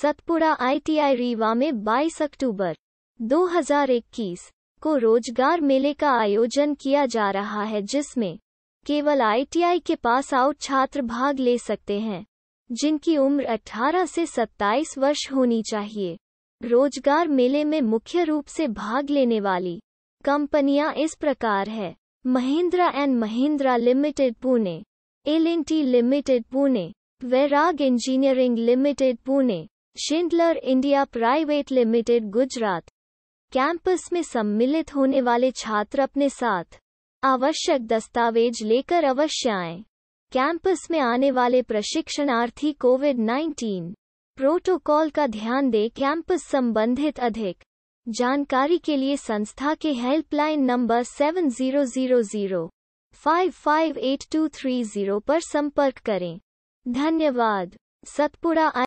Satpura ITI Rewa में 22 अक्टूबर 2021 को रोजगार मेले का आयोजन किया जा रहा है जिसमें केवल आईटीआई के पास आउट छात्र भाग ले सकते हैं जिनकी उम्र 18 से 27 वर्ष होनी चाहिए रोजगार मेले में मुख्य रूप से भाग लेने वाली कंपनियां इस प्रकार है Mahindra and Mahindra limited Pune L limited Pune Vairag engineering limited Pune Schindler India private limited Gujarat campus में सम्मिलित होने वाले छात्र अपने साथ आवश्यक दस्तावेज लेकर अवश्य आए कैंपस में आने वाले प्रशिक्षणार्थी कोविड 19 प्रोटोकॉल का ध्यान दें कैंपस संबंधित अधिक जानकारी के लिए संस्था के हेल्पलाइन नंबर थ्री जीरो पर संपर्क करें धन्यवाद सतपुड़ा